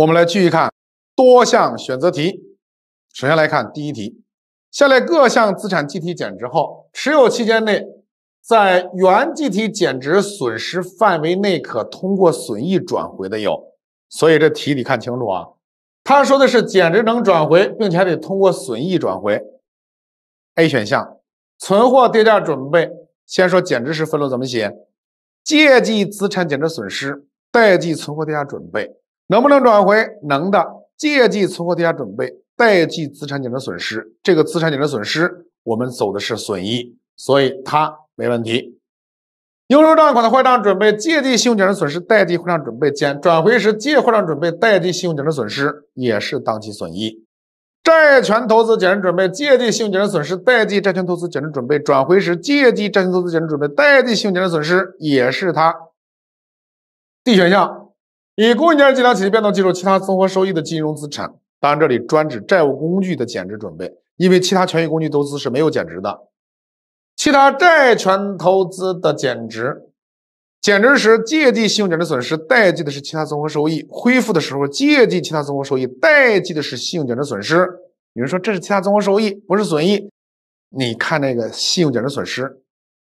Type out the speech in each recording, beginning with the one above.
我们来继续看多项选择题。首先来看第一题：下列各项资产计提减值后，持有期间内在原计提减值损失范围内可通过损益转回的有。所以这题你看清楚啊，他说的是减值能转回，并且还得通过损益转回。A 选项，存货跌价准备。先说减值时分录怎么写：借记资产减值损失，贷记存货跌价准备。能不能转回？能的，借记存货跌价准备，贷记资产减值损失。这个资产减值损失，我们走的是损益，所以它没问题。应收账款的坏账准备，借记信用减值损失，贷记坏账准备。减转回时，借坏账准备，贷记信用减值损失，也是当期损益。债权投资减值准备，借记信用减值损失，贷记债权投资减值准备。转回时，借记债权投资减值准备，贷记信用减值损失，也是它。D 选项。以公允价值计量企业变动计入其他综合收益的金融资产，当然这里专指债务工具的减值准备，因为其他权益工具投资是没有减值的。其他债权投资的减值，减值时借记信用减值损失，贷记的是其他综合收益；恢复的时候借记其他综合收益，贷记的是信用减值损失。有人说这是其他综合收益，不是损益。你看那个信用减值损失。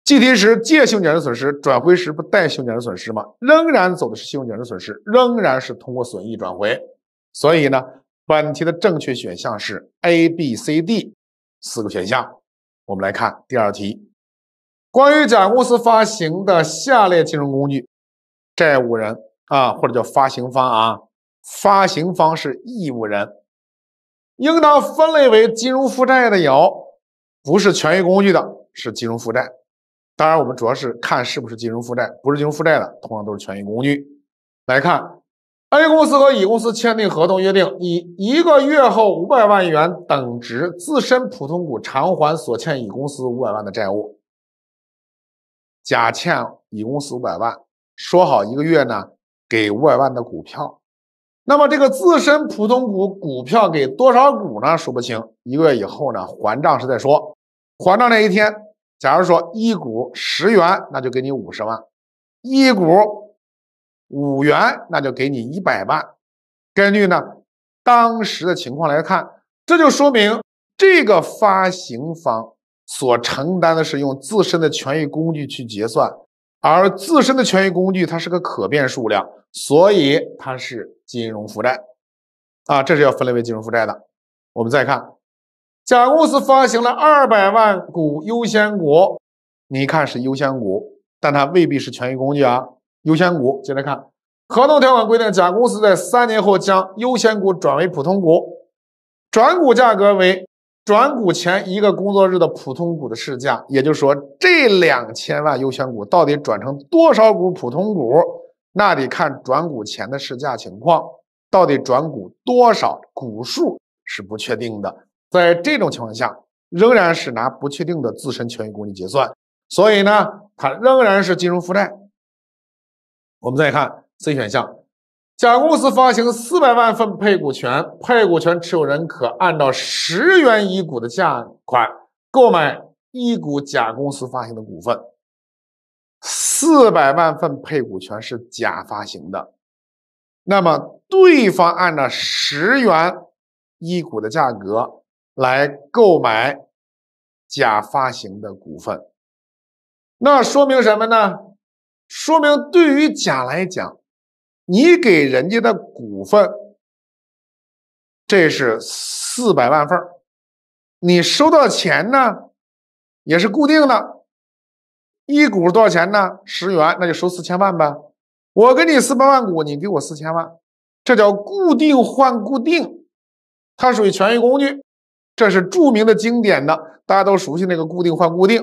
计提时借信用减值损失，转回时不贷信用减值损失吗？仍然走的是信用减值损失，仍然是通过损益转回。所以呢，本题的正确选项是 A、B、C、D 四个选项。我们来看第二题，关于甲公司发行的下列金融工具，债务人啊，或者叫发行方啊，发行方是义务人，应当分类为金融负债的有，不是权益工具的是金融负债。当然，我们主要是看是不是金融负债，不是金融负债的，同样都是权益工具。来看，A 公司和乙公司签订合同，约定以一个月后五百万元等值自身普通股偿还所欠乙公司五百万的债务。甲欠乙公司五百万，说好一个月呢给五百万的股票，那么这个自身普通股股票给多少股呢？数不清。一个月以后呢还账是再说，还账那一天。假如说一股十元，那就给你五十万；一股五元，那就给你一百万。根据呢当时的情况来看，这就说明这个发行方所承担的是用自身的权益工具去结算，而自身的权益工具它是个可变数量，所以它是金融负债啊，这是要分类为金融负债的。我们再看。甲公司发行了二百万股优先股，你看是优先股，但它未必是权益工具啊。优先股，接着看，合同条款规定，甲公司在三年后将优先股转为普通股，转股价格为转股前一个工作日的普通股的市价。也就是说，这两千万优先股到底转成多少股普通股，那得看转股前的市价情况，到底转股多少股数是不确定的。在这种情况下，仍然是拿不确定的自身权益工具结算，所以呢，它仍然是金融负债。我们再看 C 选项，甲公司发行四百万份配股权，配股权持有人可按照十元一股的价款购买一股甲公司发行的股份。四百万份配股权是甲发行的，那么对方按照十元一股的价格。来购买甲发行的股份，那说明什么呢？说明对于甲来讲，你给人家的股份，这是四百万份你收到钱呢，也是固定的，一股多少钱呢？十元，那就收四千万呗。我给你四百万股，你给我四千万，这叫固定换固定，它属于权益工具。这是著名的经典的，大家都熟悉那个固定换固定，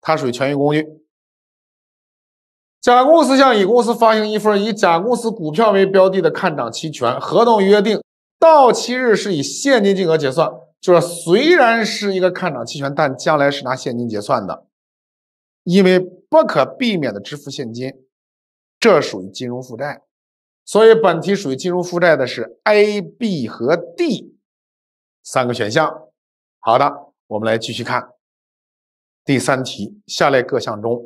它属于权益工具。甲公司向乙公司发行一份以甲公司股票为标的的看涨期权，合同约定到期日是以现金金额结算，就是虽然是一个看涨期权，但将来是拿现金结算的，因为不可避免的支付现金，这属于金融负债，所以本题属于金融负债的是 A、B 和 D。三个选项，好的，我们来继续看第三题。下列各项中，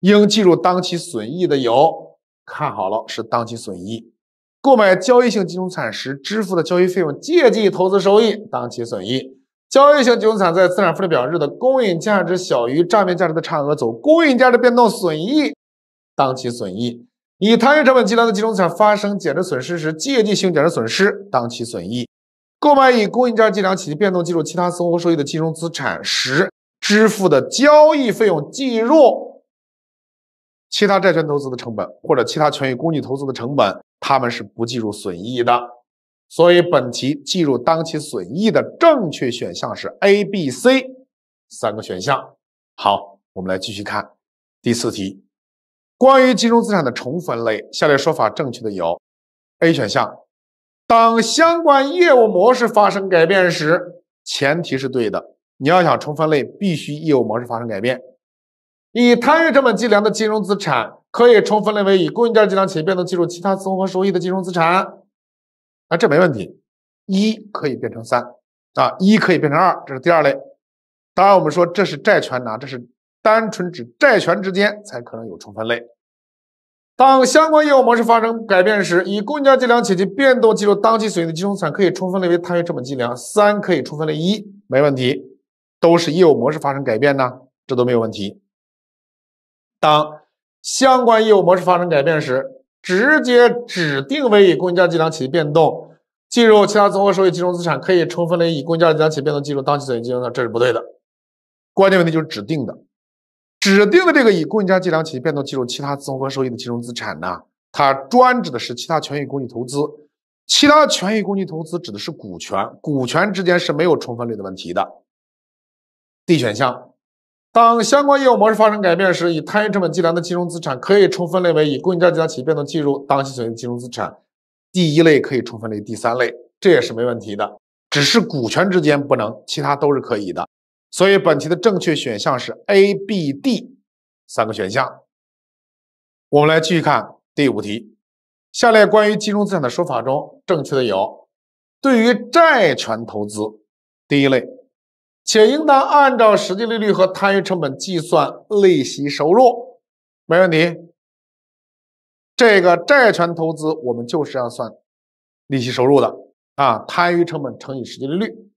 应计入当期损益的有：看好了，是当期损益。购买交易性金融资产时支付的交易费用，借记投资收益，当期损益。交易性金融资产在资产负债表日的公允价值小于账面价值的差额，走公允价值变动损益，当期损益。以摊余成本计量的金融资产发生减值损失时，借记性减值损失，当期损益。购买以公允价值计量业变动计入其他综合收益的金融资产时，支付的交易费用计入其他债权投资的成本或者其他权益工具投资的成本，他们是不计入损益的。所以本题计入当期损益的正确选项是 A、B、C 三个选项。好，我们来继续看第四题，关于金融资产的重分类，下列说法正确的有 A 选项。当相关业务模式发生改变时，前提是对的。你要想重分类，必须业务模式发生改变。以摊余成本计量的金融资产可以重分类为以供应价计量且变动计入其他综合收益的金融资产，啊，这没问题。一可以变成三，啊，一可以变成二，这是第二类。当然，我们说这是债权呐，这是单纯指债权之间才可能有重分类。当相关业务模式发生改变时，以公允价值计量且其变动计入当期损益的金融资产可以充分列为摊余成本计量。三可以充分列一，没问题，都是业务模式发生改变呢，这都没有问题。当相关业务模式发生改变时，直接指定为以公允价值计量且其变动计入其他综合收益的金融资产可以充分列以公允价值计量且变动计入当期损益产，这是不对的。关键问题就是指定的。指定的这个以公允价值计量业变动计入其他综合收益的金融资产呢，它专指的是其他权益工具投资。其他权益工具投资指的是股权，股权之间是没有重分类的问题的。D 选项，当相关业务模式发生改变时，以摊余成本计量的金融资产可以重分类为以公允价值计量企业变动计入当期损益的金融资产。第一类可以重分类，第三类这也是没问题的，只是股权之间不能，其他都是可以的。所以本题的正确选项是 A、B、D 三个选项。我们来继续看第五题：下列关于金融资产的说法中正确的有，对于债权投资，第一类，且应当按照实际利率和摊余成本计算利息收入，没问题。这个债权投资我们就是要算利息收入的啊，摊余成本乘以实际利率。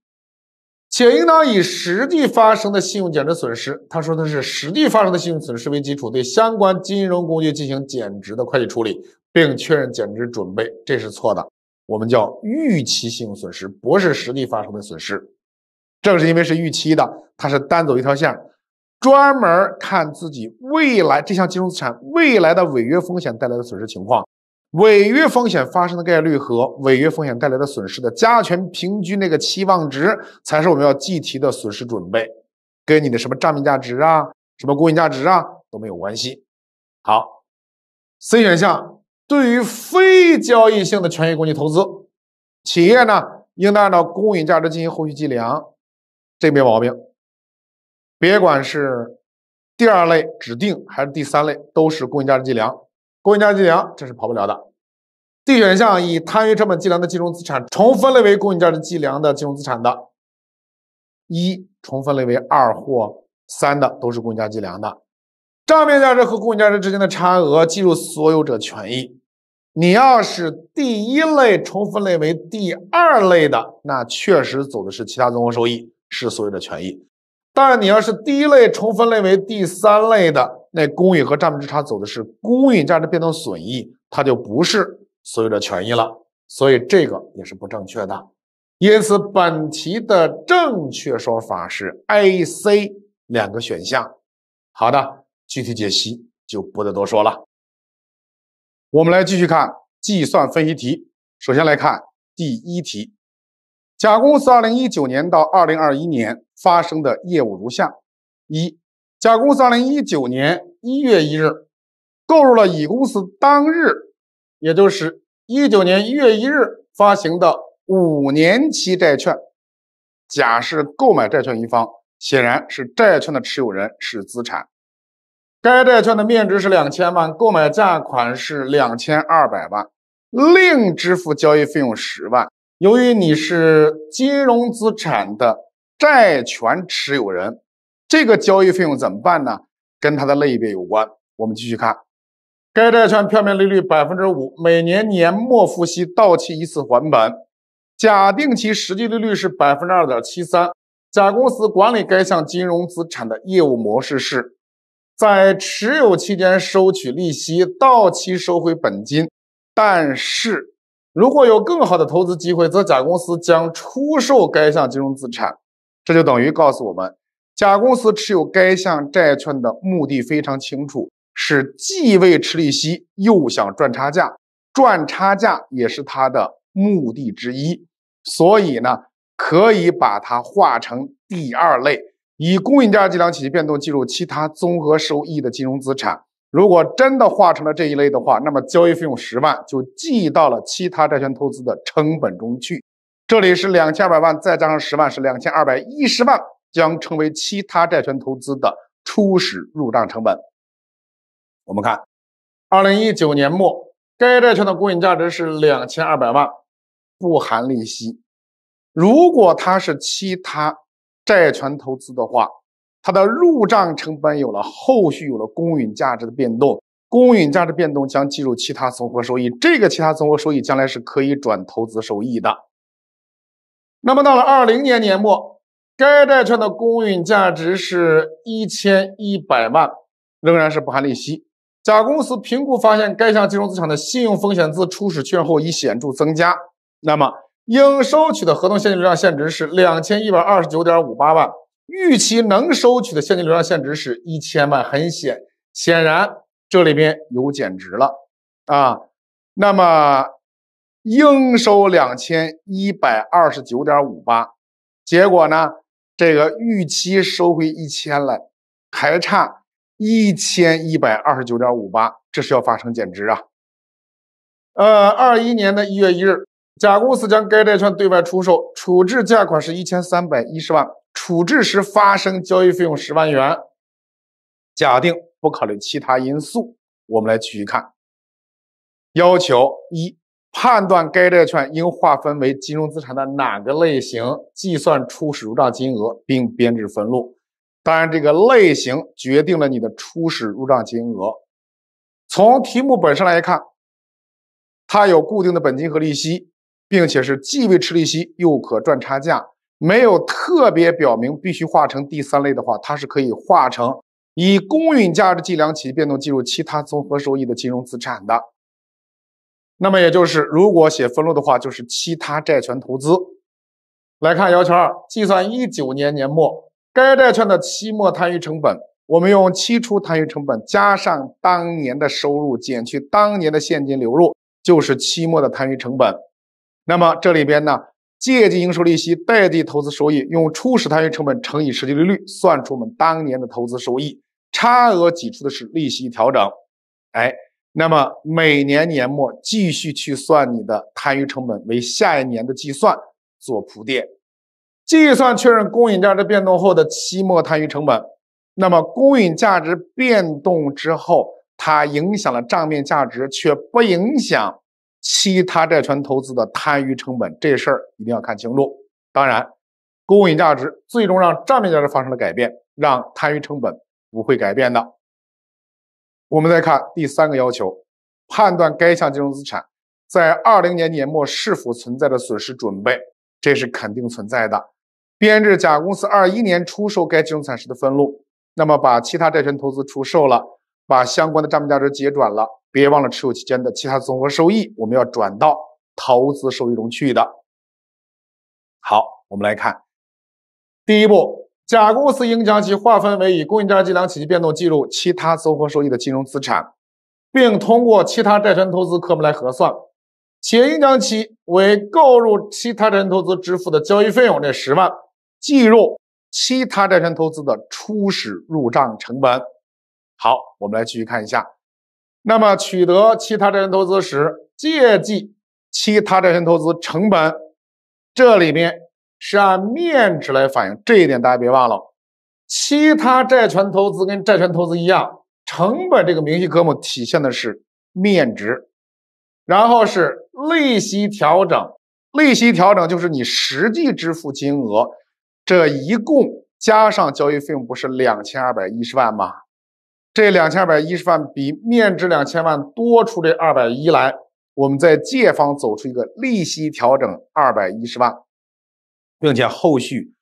且应当以实际发生的信用减值损失，他说的是实际发生的信用损失为基础，对相关金融工具进行减值的会计处理，并确认减值准备，这是错的。我们叫预期信用损失，不是实际发生的损失。正是因为是预期的，它是单走一条线，专门看自己未来这项金融资产未来的违约风险带来的损失情况。违约风险发生的概率和违约风险带来的损失的加权平均那个期望值，才是我们要计提的损失准备，跟你的什么账面价值啊、什么公允价值啊都没有关系。好，C 选项对于非交易性的权益工具投资，企业呢应当按照公允价值进行后续计量，这没毛病。别管是第二类指定还是第三类，都是公允价值计量。公允价值计量，这是跑不了的。D 选项以摊余成本计量的金融资产，重分类为公允价值计量的金融资产的，一重分类为二或三的都是公允价值计量的。账面价值和公允价值之间的差额计入所有者权益。你要是第一类重分类为第二类的，那确实走的是其他综合收益，是所有者权益。但你要是第一类重分类为第三类的，那公允和账面之差走的是公允价值变动损益，它就不是所有者权益了，所以这个也是不正确的。因此，本题的正确说法是 A、C 两个选项。好的，具体解析就不再多说了。我们来继续看计算分析题，首先来看第一题。甲公司2019年到2021年发生的业务如下：一。甲公司二零一九年一月一日购入了乙公司当日，也就是一九年一月一日发行的五年期债券。甲是购买债券一方，显然是债券的持有人，是资产。该债券的面值是两千万，购买价款是两千二百万，另支付交易费用十万。由于你是金融资产的债权持有人。这个交易费用怎么办呢？跟它的类别有关。我们继续看，该债券票面利率百分之五，每年年末付息，到期一次还本。假定其实际利率是百分之二点七三。甲公司管理该项金融资产的业务模式是，在持有期间收取利息，到期收回本金。但是，如果有更好的投资机会，则甲公司将出售该项金融资产。这就等于告诉我们。甲公司持有该项债券的目的非常清楚，是既为吃利息，又想赚差价。赚差价也是它的目的之一，所以呢，可以把它划成第二类，以公允价值计量企业变动计入其他综合收益的金融资产。如果真的划成了这一类的话，那么交易费用十万就记到了其他债券投资的成本中去。这里是两千二百万，再加上十万是两千二百一十万。将成为其他债权投资的初始入账成本。我们看，二零一九年末，该债券的公允价值是两千二百万，不含利息。如果它是其他债权投资的话，它的入账成本有了，后续有了公允价值的变动，公允价值变动将计入其他综合收益。这个其他综合收益将来是可以转投资收益的。那么到了二零年年末。该债券的公允价值是一千一百万，仍然是不含利息。甲公司评估发现，该项金融资产的信用风险自初始确认后已显著增加。那么，应收取的合同现金流量现值是两千一百二十九点五八万，预期能收取的现金流量现值是一千万。很显显然，这里边有减值了啊。那么，应收两千一百二十九点五八，结果呢？这个预期收回一千了，还差一千一百二十九点五八，这是要发生减值啊。呃，二一年的一月一日，甲公司将该债券对外出售，处置价款是一千三百一十万，处置时发生交易费用十万元。假定不考虑其他因素，我们来继续看。要求一。判断该债券应划分为金融资产的哪个类型，计算初始入账金额并编制分录。当然，这个类型决定了你的初始入账金额。从题目本身来看，它有固定的本金和利息，并且是既未吃利息又可赚差价，没有特别表明必须划成第三类的话，它是可以划成以公允价值计量其变动计入其他综合收益的金融资产的。那么也就是，如果写分录的话，就是其他债权投资。来看要求二，计算一九年年末该债券的期末摊余成本。我们用期初摊余成本加上当年的收入，减去当年的现金流入，就是期末的摊余成本。那么这里边呢，借记应收利息，贷记投资收益。用初始摊余成本乘以实际利率，算出我们当年的投资收益，差额挤出的是利息调整。哎。那么每年年末继续去算你的摊余成本，为下一年的计算做铺垫。计算确认公允价值变动后的期末摊余成本。那么公允价值变动之后，它影响了账面价值，却不影响其他债权投资的摊余成本。这事儿一定要看清楚。当然，公允价值最终让账面价值发生了改变，让摊余成本不会改变的。我们再看第三个要求，判断该项金融资产在二零年年末是否存在着损失准备，这是肯定存在的。编制甲公司二一年出售该金融资产的分录，那么把其他债权投资出售了，把相关的账面价值结转了，别忘了持有期间的其他综合收益，我们要转到投资收益中去的。好，我们来看第一步。甲公司应将其划分为以公允价值计量企业变动计入其他综合收益的金融资产，并通过其他债权投资科目来核算，且应将其为购入其他债权投资支付的交易费用这十万计入其他债权投资的初始入账成本。好，我们来继续看一下，那么取得其他债权投资时借记其他债权投资成本，这里面。是按面值来反映这一点，大家别忘了。其他债权投资跟债权投资一样，成本这个明细科目体现的是面值，然后是利息调整。利息调整就是你实际支付金额，这一共加上交易费用不是两千二百一十万吗？这两千二百一十万比面值两千万多出这二百一来，我们在借方走出一个利息调整二百一十万。并且后续，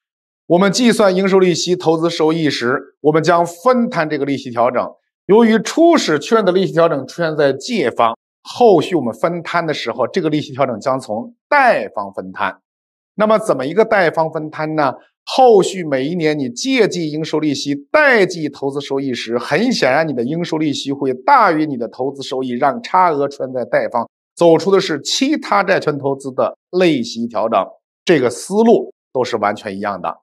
我们计算应收利息投资收益时，我们将分摊这个利息调整。由于初始确认的利息调整出现在借方，后续我们分摊的时候，这个利息调整将从贷方分摊。那么，怎么一个贷方分摊呢？后续每一年你借记应收利息，贷记投资收益时，很显然你的应收利息会大于你的投资收益，让差额出现在贷方，走出的是其他债权投资的利息调整。这个思路都是完全一样的，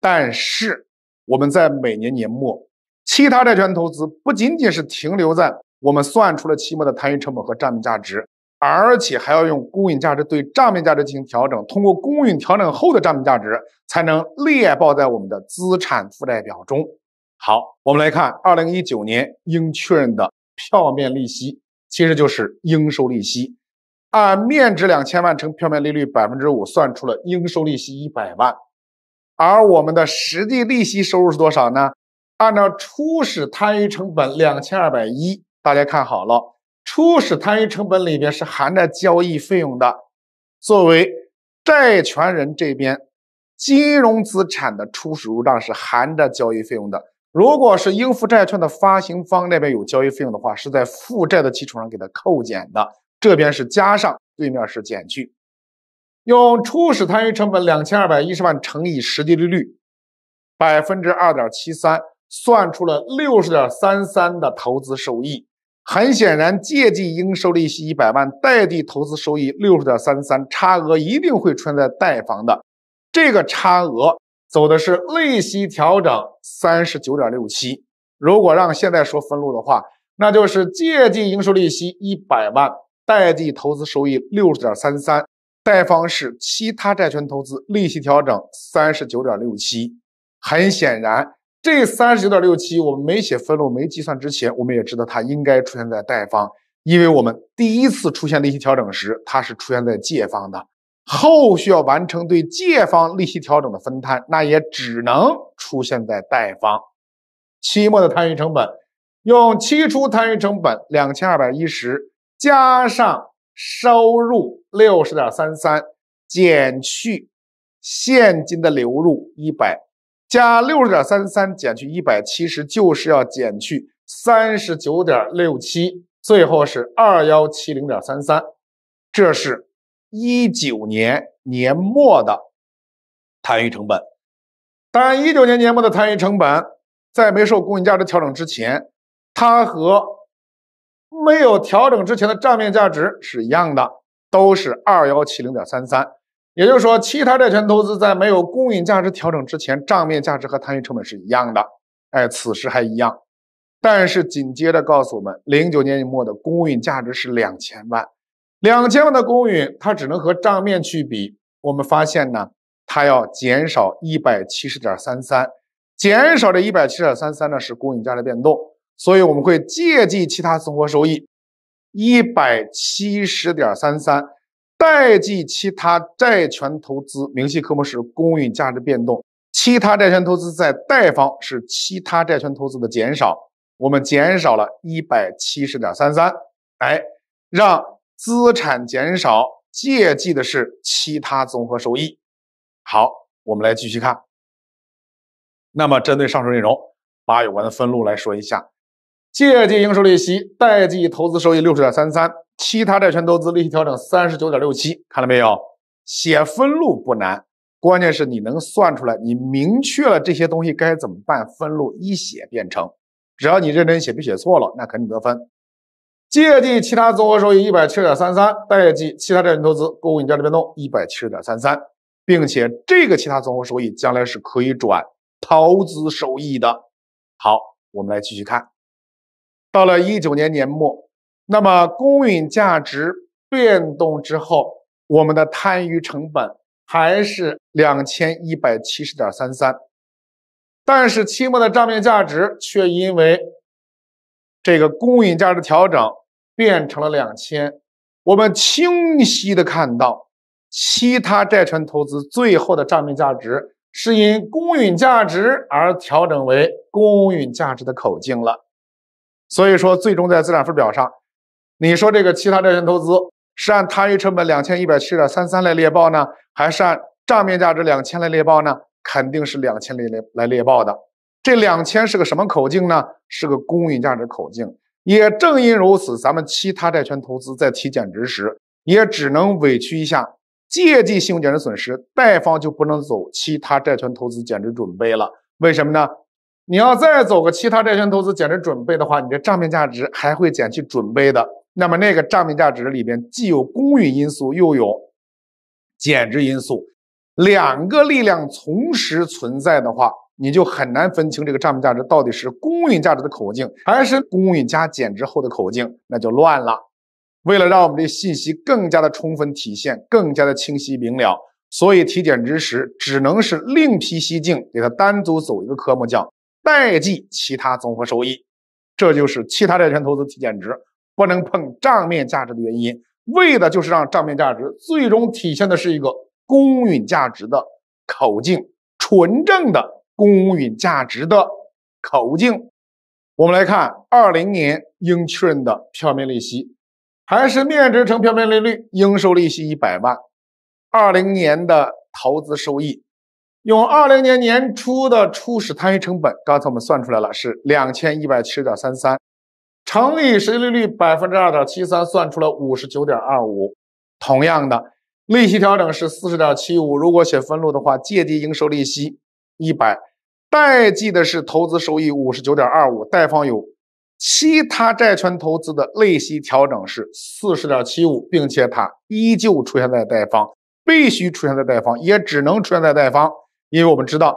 但是我们在每年年末，其他债权投资不仅仅是停留在我们算出了期末的摊余成本和账面价值，而且还要用公允价值对账面价值进行调整，通过公允调整后的账面价值才能列报在我们的资产负债表中。好，我们来看二零一九年应确认的票面利息，其实就是应收利息。按面值两千万乘票面利率百分之五，算出了应收利息一百万，而我们的实际利息收入是多少呢？按照初始摊余成本两千二百一，大家看好了，初始摊余成本里边是含着交易费用的。作为债权人这边，金融资产的初始入账是含着交易费用的。如果是应付债券的发行方那边有交易费用的话，是在负债的基础上给它扣减的。这边是加上，对面是减去，用初始摊余成本两千二百一十万乘以实际利率百分之二点七三，算出了六十点三三的投资收益。很显然，借记应收利息一百万，贷记投资收益六十点三三，差额一定会存，在贷方的。这个差额走的是利息调整三十九点六七。如果让现在说分录的话，那就是借记应收利息一百万。贷记投资收益六十点三三，贷方是其他债权投资利息调整三十九点六七。很显然，这三十九点六七我们没写分录、没计算之前，我们也知道它应该出现在贷方，因为我们第一次出现利息调整时，它是出现在借方的。后续要完成对借方利息调整的分摊，那也只能出现在贷方。期末的摊余成本用期初摊余成本两千二百一十。加上收入六十点三三，减去现金的流入一百，加六十点三三减去一百其实就是要减去三十九点六七，最后是二幺七零点三三，这是一九年年末的摊余成本。当然，一九年年末的摊余成本在没受公允价值调整之前，它和。没有调整之前的账面价值是一样的，都是二幺七零点三三，也就是说，其他债权投资在没有公允价值调整之前，账面价值和摊余成本是一样的。哎，此时还一样，但是紧接着告诉我们，零九年末的公允价值是两千万，两千万的公允，它只能和账面去比。我们发现呢，它要减少一百七十点三三，减少这一百七十点三三呢，是公允价值变动。所以我们会借记其他综合收益一百七十点三三，贷记其他债权投资明细科目是公允价值变动，其他债权投资在贷方是其他债权投资的减少，我们减少了一百七十点三三，哎，让资产减少，借记的是其他综合收益。好，我们来继续看。那么针对上述内容，把有关的分录来说一下。借记应收利息，贷记投资收益六十点三三，其他债权投资利息调整三十九点六七，看到没有？写分录不难，关键是你能算出来，你明确了这些东西该怎么办，分录一写便成。只要你认真写，别写错了，那肯定得分。借记其他综合收益一百七十点三三，贷记其他债权投资公允价值变动一百七十点三三，并且这个其他综合收益将来是可以转投资收益的。好，我们来继续看。到了一九年年末，那么公允价值变动之后，我们的摊余成本还是两千一百七十点三三，但是期末的账面价值却因为这个公允价值调整变成了两千。我们清晰的看到，其他债权投资最后的账面价值是因公允价值而调整为公允价值的口径了。所以说，最终在资产负债表上，你说这个其他债权投资是按摊余成本两千一百七十点三三来列报呢，还是按账面价值两千来列报呢？肯定是两千来列来列报的。这两千是个什么口径呢？是个公允价值口径。也正因如此，咱们其他债权投资在提减值时，也只能委屈一下，借记信用减值损失，贷方就不能走其他债权投资减值准备了。为什么呢？你要再走个其他债权投资减值准备的话，你这账面价值还会减去准备的。那么那个账面价值里边既有公允因素，又有减值因素，两个力量同时存在的话，你就很难分清这个账面价值到底是公允价值的口径，还是公允加减值后的口径，那就乱了。为了让我们这信息更加的充分体现，更加的清晰明了，所以提减值时只能是另辟蹊径，给它单独走一个科目叫代计其他综合收益，这就是其他债权投资体减值不能碰账面价值的原因，为的就是让账面价值最终体现的是一个公允价值的口径，纯正的公允价值的口径。我们来看二零年应确认的票面利息，还是面值乘票面利率，应收利息一百万。二零年的投资收益。用二零年年初的初始摊余成本，刚才我们算出来了是两千一百七十点三三，乘以实际利率百分之二点七三，算出了五十九点二五。同样的，利息调整是四十点七五。如果写分录的话，借记应收利息一百，贷记的是投资收益五十九点二五。贷方有其他债权投资的利息调整是四十点七五，并且它依旧出现在贷方，必须出现在贷方，也只能出现在贷方。因为我们知道，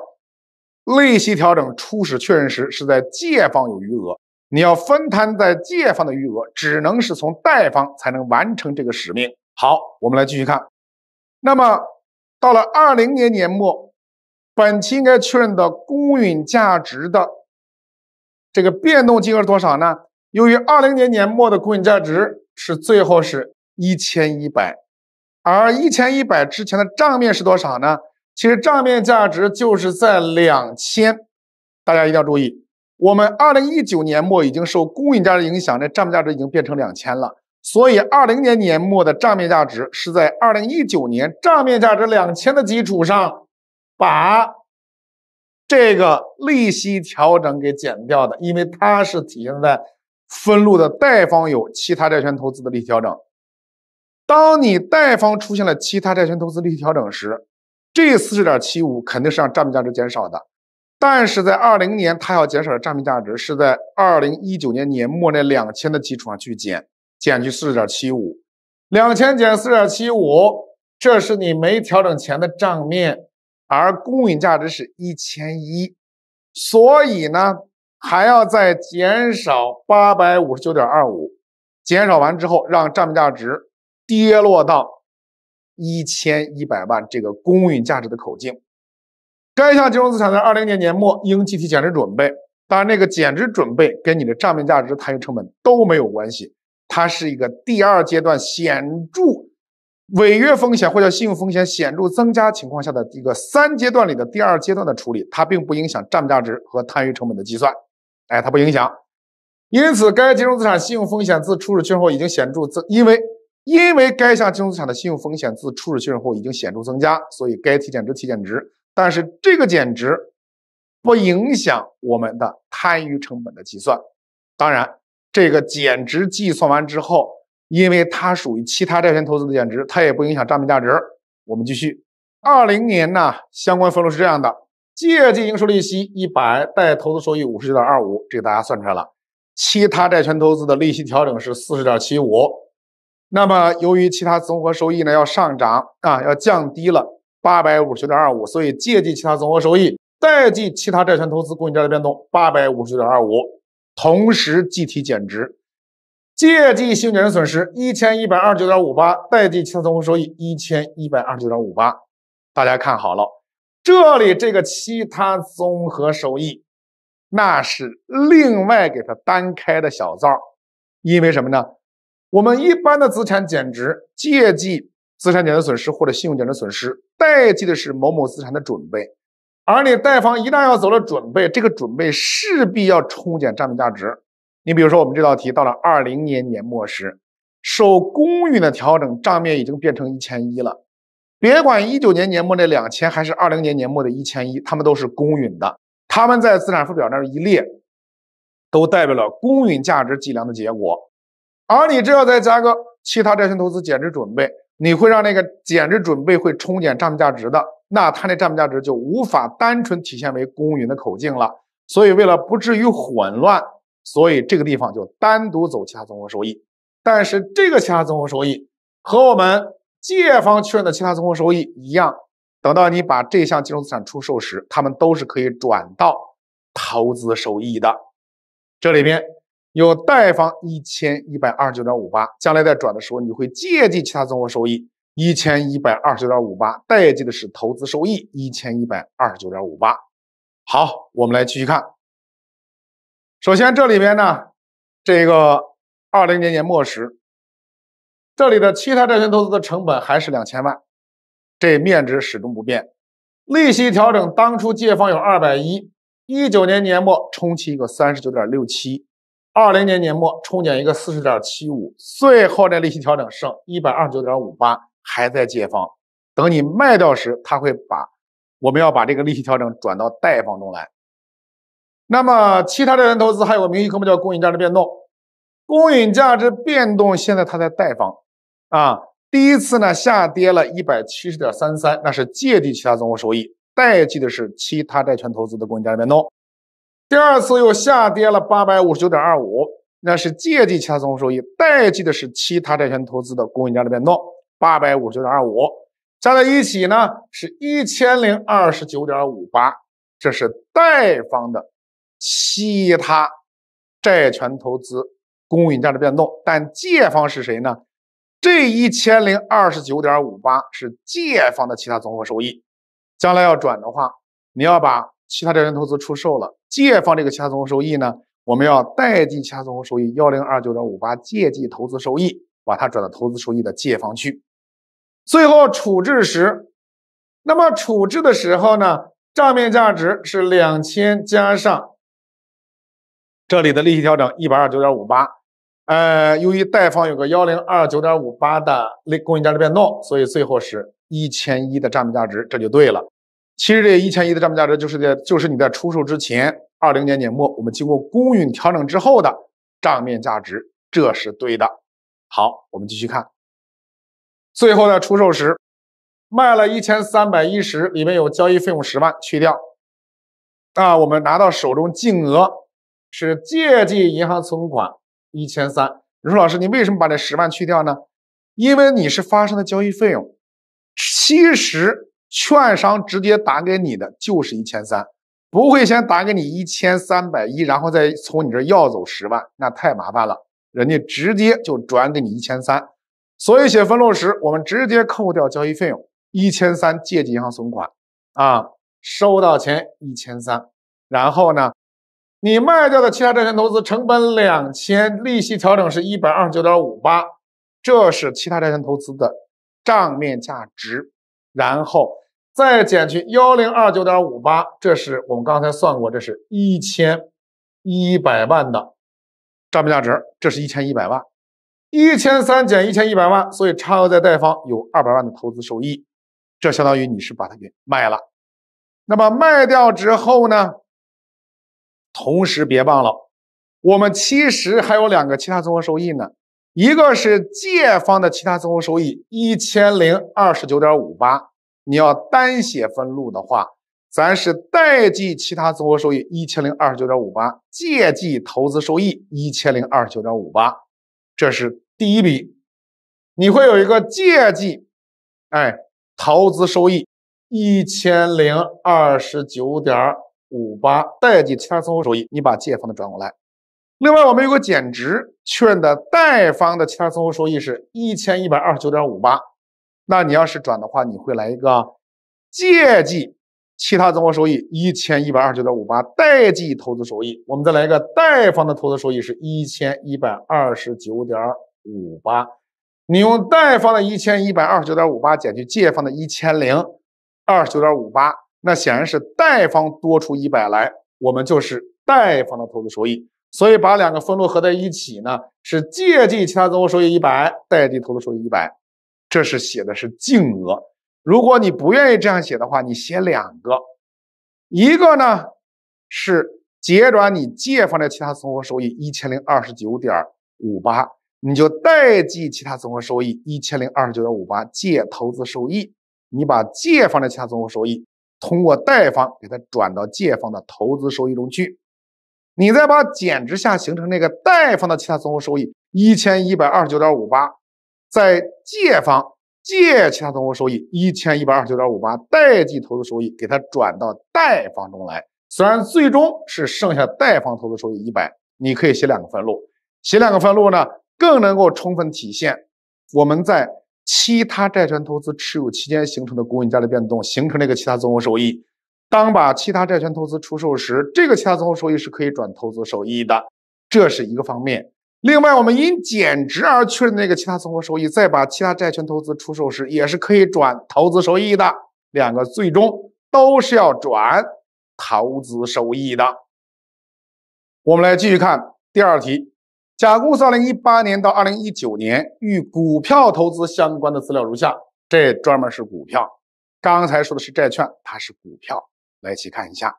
利息调整初始确认时是在借方有余额，你要分摊在借方的余额，只能是从贷方才能完成这个使命。好，我们来继续看，那么到了二零年年末，本期应该确认的公允价值的这个变动金额是多少呢？由于二零年年末的公允价值是最后是一千一百，而一千一百之前的账面是多少呢？其实账面价值就是在两千，大家一定要注意，我们二零一九年末已经受公允价的影响，这账面价值已经变成两千了。所以二零年年末的账面价值是在二零一九年账面价值两千的基础上，把这个利息调整给减掉的，因为它是体现在分录的贷方有其他债权投资的利息调整。当你贷方出现了其他债权投资利息调整时，这四十点七五肯定是让账面价值减少的，但是在二零年它要减少的账面价值是在二零一九年年末那两千的基础上去减，减去四十点七五，两千减四十点七五，这是你没调整前的账面，而公允价值是一千一，所以呢还要再减少八百五十九点二五，减少完之后让账面价值跌落到。一千一百万这个公允价值的口径，该项金融资产在二零年年末应计提减值准备。当然，那个减值准备跟你的账面价值、摊余成本都没有关系，它是一个第二阶段显著违约风险或叫信用风险显著增加情况下的一个三阶段里的第二阶段的处理，它并不影响账面价值和摊余成本的计算。哎，它不影响。因此，该金融资产信用风险自初始确认后已经显著增，因为。因为该项金融资产的信用风险自初始确认后已经显著增加，所以该提减值。提减值，但是这个减值不影响我们的摊余成本的计算。当然，这个减值计算完之后，因为它属于其他债权投资的减值，它也不影响账面价值。我们继续，二零年呢相关分录是这样的：借：应收利息一百，贷：投资收益五十九点二五，这个大家算出来了。其他债权投资的利息调整是四十点七五。那么，由于其他综合收益呢要上涨啊，要降低了八百五十九点二五，所以借记其他综合收益，贷记其他债权投资公允价值变动八百五十九点二五，同时计提减值，借记信用减值损失一千一百二十九点五八，贷记其他综合收益一千一百二十九点五八。大家看好了，这里这个其他综合收益，那是另外给它单开的小灶，因为什么呢？我们一般的资产减值借记资产减值损失或者信用减值损失，贷记的是某某资产的准备。而你贷方一旦要走了准备，这个准备势必要冲减账面价值。你比如说，我们这道题到了二零年年末时，受公允的调整，账面已经变成一千一了。别管一九年年末那两千还是二零年年末的一千一，他们都是公允的，他们在资产负债表那一列，都代表了公允价值计量的结果。而你这要再加个其他债权投资减值准备，你会让那个减值准备会冲减账面价值的，那它那账面价值就无法单纯体现为公允的口径了。所以为了不至于混乱，所以这个地方就单独走其他综合收益。但是这个其他综合收益和我们借方确认的其他综合收益一样，等到你把这项金融资产出售时，他们都是可以转到投资收益的。这里边。有贷方一千一百二十九点五八，将来在转的时候，你会借记其他综合收益一千一百二十九点五八，贷记的是投资收益一千一百二十九点五八。好，我们来继续看。首先，这里边呢，这个二零年年末时，这里的其他债权投资的成本还是两千万，这面值始终不变，利息调整当初借方有二百一，一九年年末冲期一个三十九点六七。二零年年末冲减一个四十点七五，最后这利息调整剩一百二十九点五八，还在借方。等你卖掉时，他会把我们要把这个利息调整转到贷方中来。那么其他债权投资还有个名义科目叫公允价值变动，公允价值变动现在它在贷方啊。第一次呢下跌了一百七十点三三，那是借记其他综合收益，贷记的是其他债权投资的公允价值变动。第二次又下跌了八百五十九点二五，那是借记其他综合收益，贷记的是其他债权投资的公允价值变动，八百五十九点二五加在一起呢是一千零二十九点五八，这是贷方的其他债权投资公允价值变动，但借方是谁呢？这一千零二十九点五八是借方的其他综合收益，将来要转的话，你要把。其他债权投资出售了，借方这个其他综合收益呢？我们要贷记其他综合收益幺零二九点五八，借记投资收益，把它转到投资收益的借方去。最后处置时，那么处置的时候呢？账面价值是两千加上这里的利息调整一百二九点五八，呃，由于贷方有个幺零二九点五八的利公允价值变动，所以最后是一千一的账面价值，这就对了。其实这一千一的账面价值，就是在就是你在出售之前，二零年年末我们经过公允调整之后的账面价值，这是对的。好，我们继续看。最后呢，出售时卖了一千三百一十，里面有交易费用十万去掉，那我们拿到手中净额是借记银行存款一千三。你说老师，你为什么把这十万去掉呢？因为你是发生的交易费用，其实券商直接打给你的就是一千三，不会先打给你一千三百一，然后再从你这要走十万，那太麻烦了。人家直接就转给你一千三。所以写分录时，我们直接扣掉交易费用一千三，借记银行存款啊，收到钱一千三。然后呢，你卖掉的其他债券投资成本两千，利息调整是一百二十九点五八，这是其他债券投资的账面价值。然后再减去幺零二九点五八，这是我们刚才算过，这是一千一百万的账面价值，这是一千一百万，一千三减一千一百万，所以差额在贷方有二百万的投资收益，这相当于你是把它给卖了。那么卖掉之后呢，同时别忘了，我们其实还有两个其他综合收益呢。一个是借方的其他综合收益一千零二十九点五八，你要单写分录的话，咱是贷记其他综合收益一千零二十九点五八，借记投资收益一千零二十九点五八，这是第一笔，你会有一个借记，哎，投资收益一千零二十九点五八，贷记其他综合收益，你把借方的转过来。另外，我们有个减值确认的贷方的其他综合收益是一千一百二十九点五八，那你要是转的话，你会来一个借记其他综合收益一千一百二十九点五八，贷记投资收益。我们再来一个贷方的投资收益是一千一百二十九点五八，你用贷方的一千一百二十九点五八减去借方的一千零二十九点五八，那显然是贷方多出一百来，我们就是贷方的投资收益。所以把两个分录合在一起呢，是借记其他综合收益一百，贷记投资收益一百，这是写的是净额。如果你不愿意这样写的话，你写两个，一个呢是结转你借方的其他综合收益一千零二十九点五八，你就贷记其他综合收益一千零二十九点五八，借投资收益。你把借方的其他综合收益通过贷方给它转到借方的投资收益中去。你再把减值下形成那个贷方的其他综合收益一千一百二十九点五八，在借方借其他综合收益一千一百二十九点五八，待计投资收益给它转到贷方中来，虽然最终是剩下贷方投资收益一百，你可以写两个分录，写两个分录呢，更能够充分体现我们在其他债权投资持有期间形成的公允价值变动，形成那个其他综合收益。当把其他债权投资出售时，这个其他综合收益是可以转投资收益的，这是一个方面。另外，我们因减值而确认那个其他综合收益，再把其他债权投资出售时，也是可以转投资收益的。两个最终都是要转投资收益的。我们来继续看第二题。甲公司2018年到2019年与股票投资相关的资料如下，这专门是股票。刚才说的是债券，它是股票。来一起看一下。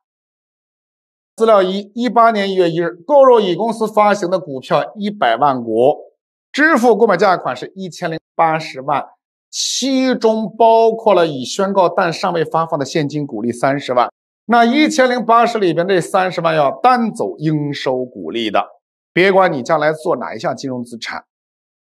资料一：一八年一月一日，购入乙公司发行的股票一百万股，支付购买价款是一千零八十万，其中包括了已宣告但尚未发放的现金股利三十万。那一千零八十里边这三十万要单走应收股利的，别管你将来做哪一项金融资产，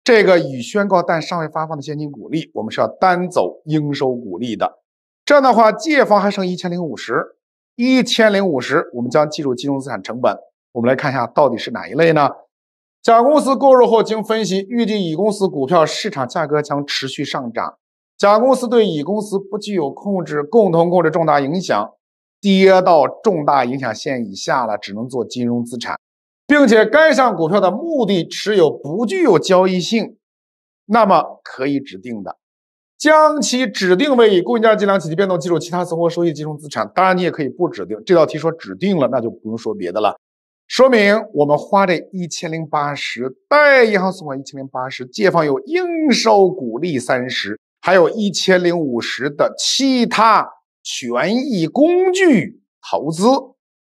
这个已宣告但尚未发放的现金股利，我们是要单走应收股利的。这样的话，借方还剩一千零五十，一千零五十，我们将计入金融资产成本。我们来看一下到底是哪一类呢？甲公司购入后，经分析预计乙公司股票市场价格将持续上涨。甲公司对乙公司不具有控制、共同控制重大影响，跌到重大影响线以下了，只能做金融资产，并且该项股票的目的持有不具有交易性，那么可以指定的。将其指定为以公允价值计量且其变动计入其他综合收益金融资产。当然，你也可以不指定。这道题说指定了，那就不用说别的了。说明我们花这一千零八十贷银行存款一千零八十，借方有应收股利三十，还有一千零五十的其他权益工具投资，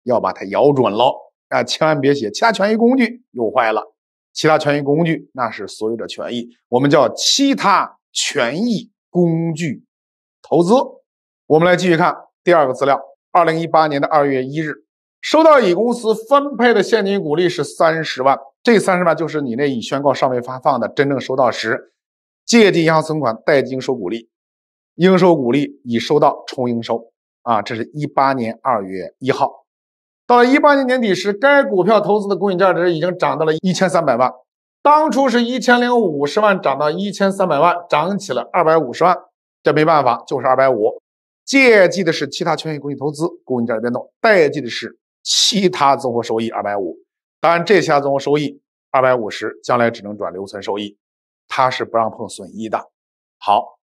要把它摇准了啊！千万别写其他权益工具又坏了。其他权益工具那是所有者权益，我们叫其他权益。工具投资，我们来继续看第二个资料。二零一八年的二月一日，收到乙公司分配的现金股利是三十万，这三十万就是你那已宣告尚未发放的，真正收到时，借记银行存款，贷记应收股利，应收股利已收到重应收。啊，这是一八年二月一号，到了一八年年底时，该股票投资的公允价值已经涨到了一千三百万。当初是一千零五十万涨到一千三百万，涨起了二百五十万，这没办法，就是二百五。借记的是其他权益工具投资公允价值变动，贷记的是其他综合收益二百五。当然，这下综合收益二百五十，将来只能转留存收益，它是不让碰损益的。好，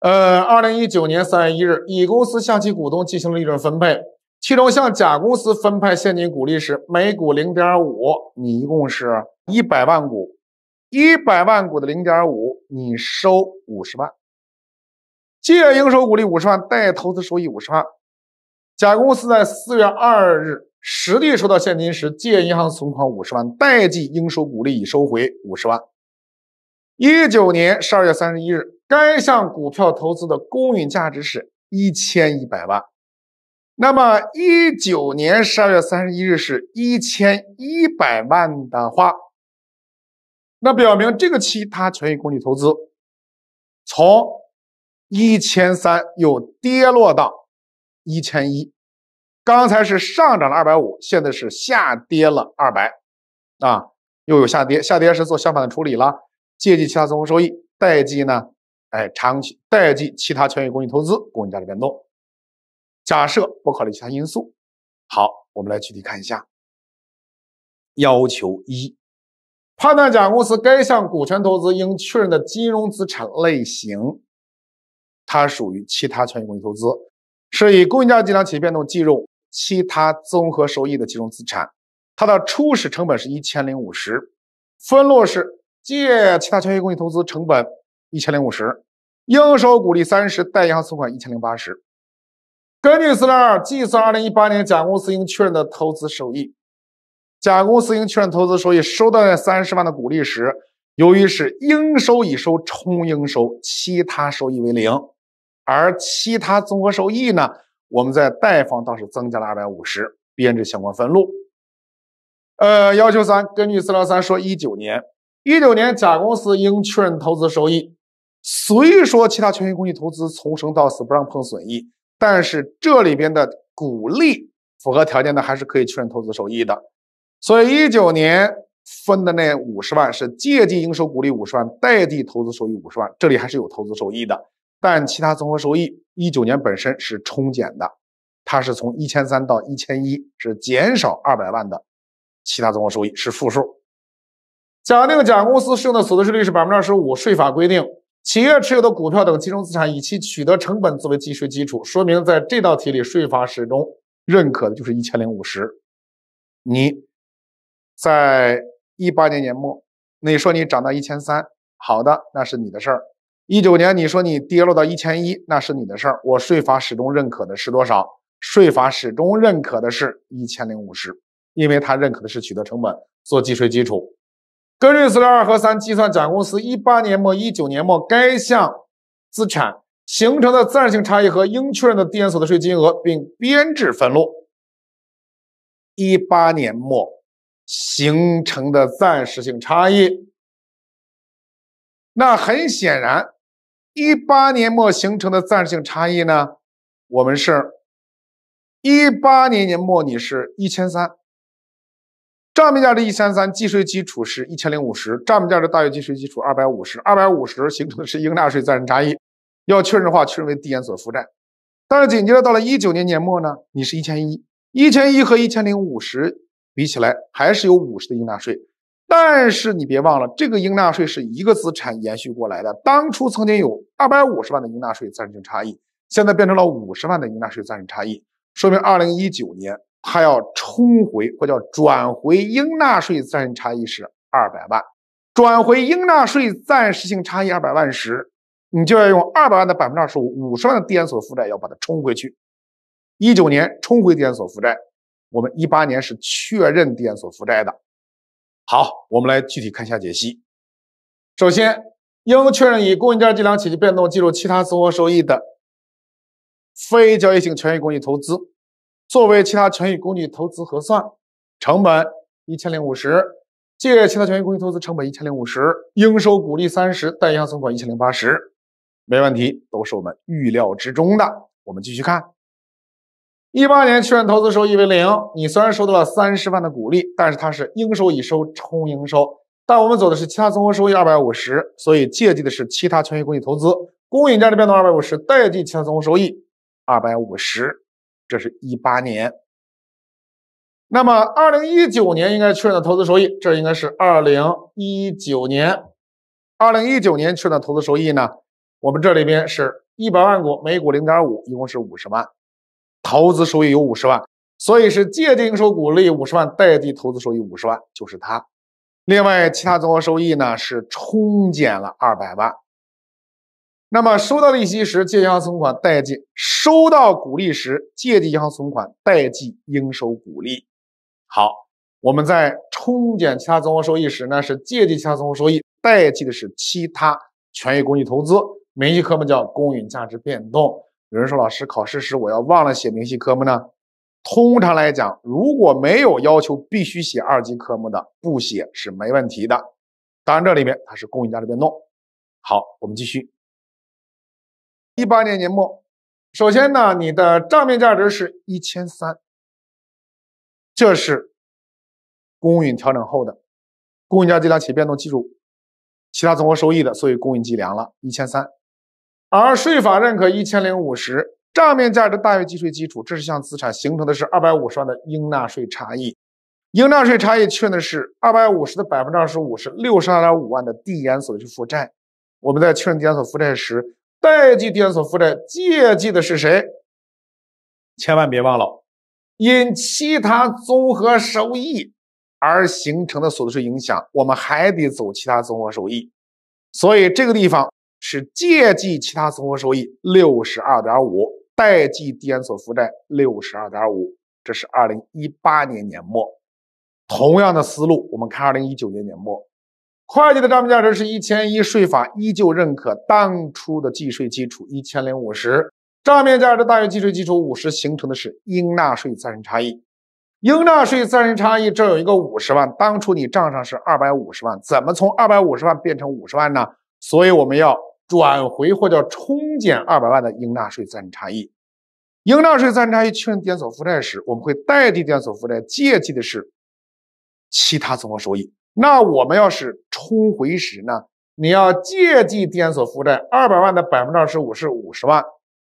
呃，二零一九年三月一日，乙公司向其股东进行了利润分配，其中向甲公司分配现金股利时，每股零点五，你一共是。一百万股，一百万股的零点五，你收五十万，借应收股利五十万，贷投资收益五十万。甲公司在四月二日实地收到现金时，借银行存款五十万，贷记应收股利已收回五十万。一九年十二月三十一日，该项股票投资的公允价值是一千一百万。那么一九年十二月三十一日是一千一百万的话。那表明这个期它权益工具投资从一千三又跌落到一千一，刚才是上涨了二百五，现在是下跌了二百，啊，又有下跌，下跌是做相反的处理了，借记其他综合收益，贷记呢，哎，长期贷记其他权益工具投资公允价值变动。假设不考虑其他因素，好，我们来具体看一下，要求一。判断甲公司该项股权投资应确认的金融资产类型，它属于其他权益工具投资，是以公允价值计量业变动计入其他综合收益的金融资产。它的初始成本是一千零五十，分录是借其他权益工具投资成本一千零五十，应收股利三十，贷银行存款一千零八十。根据资料二，计算二零一八年甲公司应确认的投资收益。甲公司应确认投资收益，收到那三十万的股利时，由于是应收已收冲应收，其他收益为零，而其他综合收益呢，我们在贷方倒是增加了二百五十，编制相关分录。呃，要求三，根据资料三说，一九年，一九年甲公司应确认投资收益。虽说其他权益工具投资从生到死不让碰损益，但是这里边的股利符合条件的还是可以确认投资收益的。所以一九年分的那五十万是借记应收股利五十万，贷记投资收益五十万，这里还是有投资收益的。但其他综合收益一九年本身是冲减的，它是从一千三到一千一是减少二百万的，其他综合收益是负数。假定甲公司适用的所得税率是百分之二十五，税法规定企业持有的股票等金融资产以其取得成本作为计税基础。说明在这道题里，税法始终认可的就是一千零五十。你。在一八年年末，你说你涨到一千三，好的，那是你的事儿。一九年你说你跌落到一千一，那是你的事儿。我税法始终认可的是多少？税法始终认可的是一千零五十，因为他认可的是取得成本做计税基础。根据资料二和三，计算甲公司一八年末、一九年末该项资产形成的自然性差异和应确认的递延所得税金额，并编制分录。一八年末。形成的暂时性差异，那很显然，一八年末形成的暂时性差异呢？我们是，一八年年末你是一千三，账面价值一千三，计税基础是一千零五十，账面价值大于计税基础二百五十，二百五十形成的是应纳税暂时差异，要确认的话，确认为递延所得税负债。但是紧接着到了一九年年末呢，你是一千一，一千一和一千零五十。比起来还是有五十的应纳税，但是你别忘了，这个应纳税是一个资产延续过来的。当初曾经有二百五十万的应纳税暂时性差异，现在变成了五十万的应纳税暂时差异，说明二零一九年它要冲回或叫转回应纳税暂时性差异是二百万。转回应纳税暂时性差异二百万时，你就要用二百万的百分之二十五，五十万的递延所负债要把它冲回去。一九年冲回递延所负债。我们一八年是确认电所负债的。好，我们来具体看一下解析。首先，应确认以公允价值计量企业变动计入其他综合收益的非交易性权益工具投资，作为其他权益工具投资核算，成本一千零五十，借其他权益工具投资成本一千零五十，应收股利三十，行存款一千零八十，没问题，都是我们预料之中的。我们继续看。一八年确认投资收益为零，你虽然收到了三十万的股利，但是它是应收已收冲应收，但我们走的是其他综合收益二百五十，所以借记的是其他权益工具投资公允价值变动二百五十，贷记其他综合收益二百五十，这是一八年。那么二零一九年应该确认的投资收益，这应该是二零一九年，二零一九年确认的投资收益呢？我们这里边是一百万股，每股零点五，一共是五十万。投资收益有五十万，所以是借记应收股利五十万，贷记投资收益五十万，就是它。另外，其他综合收益呢是冲减了二百万。那么收到利息时，借银行存款，贷记；收到股利时，借记银行存款，贷记应收股利。好，我们在冲减其他综合收益时呢，是借记其他综合收益，贷记的是其他权益工具投资，每一科目叫公允价值变动。有人说，老师，考试时我要忘了写明细科目呢？通常来讲，如果没有要求必须写二级科目的，不写是没问题的。当然，这里面它是公允价值变动。好，我们继续。一八年年末，首先呢，你的账面价值是一千三，这是公允调整后的公允价值量起变动记入其他综合收益的，所以公允计量了一千三。而税法认可一千零五十账面价值大于计税基础，这是项资产形成的是二百五十万的应纳税差异。应纳税差异确认是二百五十的百分之二十五是六十二点五万的递延所得税负债。我们在确认递延所得负债时，代记递延所得负债，借记的是谁？千万别忘了，因其他综合收益而形成的所得税影响，我们还得走其他综合收益。所以这个地方。是借记其他综合收益六十二点五，贷记递延所负债六十二点五，这是二零一八年年末。同样的思路，我们看二零一九年年末，会计的账面价值是一千一，税法依旧认可当初的计税基础一千零五十，账面价值大于计税基础五十，形成的是应纳税暂时差异。应纳税暂时差异这有一个五十万，当初你账上是二百五十万，怎么从二百五十万变成五十万呢？所以我们要转回或叫冲减二百万的应纳税暂产差异。应纳税暂产差异确认点所负债时，我们会代替点所负债，借记的是其他综合收益。那我们要是冲回时呢？你要借记点所负债二百万的百分之二十五是五十万，